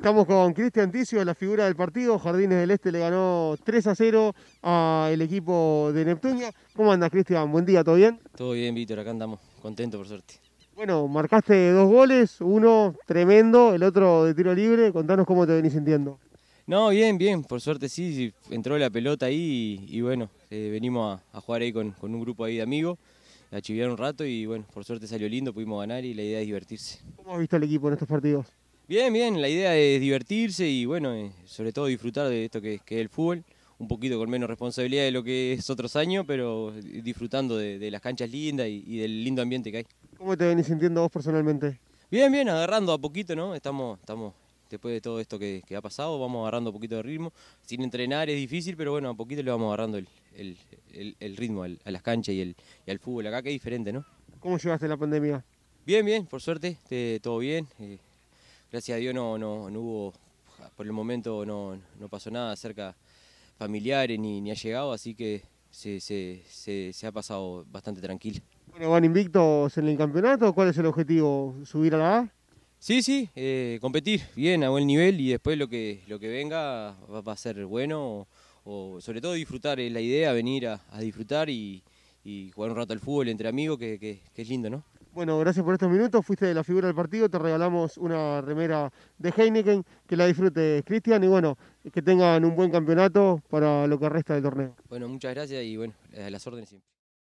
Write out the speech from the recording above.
Estamos con Cristian Ticio, la figura del partido. Jardines del Este le ganó 3 a 0 al equipo de Neptunia. ¿Cómo andas, Cristian? Buen día, ¿todo bien? Todo bien, Víctor, acá andamos. Contento, por suerte. Bueno, marcaste dos goles, uno tremendo, el otro de tiro libre. Contanos cómo te venís sintiendo. No, bien, bien, por suerte sí, entró la pelota ahí y, bueno, eh, venimos a, jugar ahí con, un grupo de amigos la chiviaron un rato y bueno, por suerte salió lindo, pudimos ganar y la idea es divertirse. ¿Cómo has visto el equipo en estos partidos? Bien, bien, la idea es divertirse y bueno, eh, sobre todo disfrutar de esto que, que, es el fútbol, un poquito con menos responsabilidad de lo que es otros años, pero disfrutando de, las canchas lindas y, del lindo ambiente que hay. ¿Cómo te venís sintiendo vos personalmente? Bien, bien, agarrando a poquito, ¿no? Estamos, estamos después de todo esto que, ha pasado, vamos agarrando un poquito de ritmo. Sin entrenar es difícil, pero bueno, a poquito le vamos agarrando el, ritmo a las canchas y, al fútbol acá, que es diferente, ¿no? ¿Cómo llevaste la pandemia? Bien, bien, por suerte, todo bien. Eh, gracias a Dios no, no, hubo, por el momento no, pasó nada acerca familiares ni, ha llegado, así que se, ha pasado bastante tranquilo. Bueno, van invictos en el campeonato, ¿cuál es el objetivo? ¿Subir a la A? Sí, sí, eh, competir bien a buen nivel y después lo que, lo que venga va, a ser bueno, o, sobre todo disfrutar, es eh, la idea, venir a, disfrutar y, jugar un rato al fútbol entre amigos, que es lindo, ¿no? Bueno, gracias por estos minutos. Fuiste de la figura del partido. Te regalamos una remera de Heineken. Que la disfrute Cristian. Y bueno, que tengan un buen campeonato para lo que resta del torneo. Bueno, muchas gracias y bueno, las órdenes siempre.